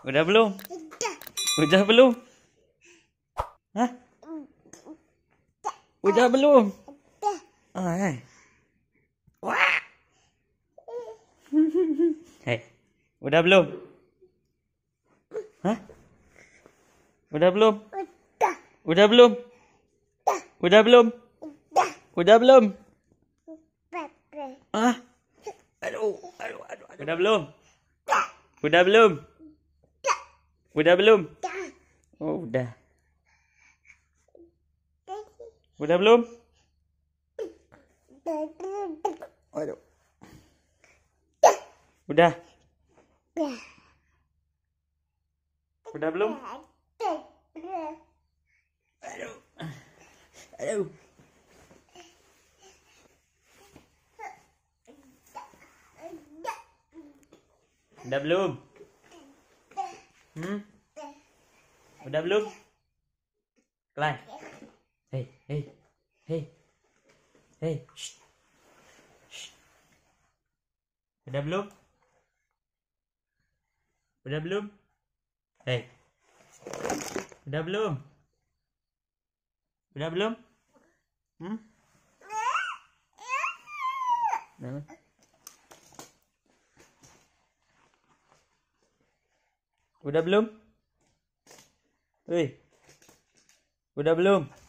Udah belum? Udah. Udah belum? Hah? Udah belum? Udah. Ah, eh. Wah. Hei. Udah belum? Hah? Udah belum? Udah. Udah belum? Udah. Udah belum? Udah. Udah belum? Udah. Ah. Aduh, aduh, aduh, Udah belum? Udah belum? Sudah belum? Dah. Oh, sudah. Sudah belum? Aduh. Sudah. Sudah belum? Aduh. Aduh. Sudah belum? Hmm? Udah belum? Kelan. Hei, hei. Hei. Hei. Udah belum? Udah belum? Hei. Udah belum? Udah belum? Hmm? Nah. Udah belum? Wih. Udah belum?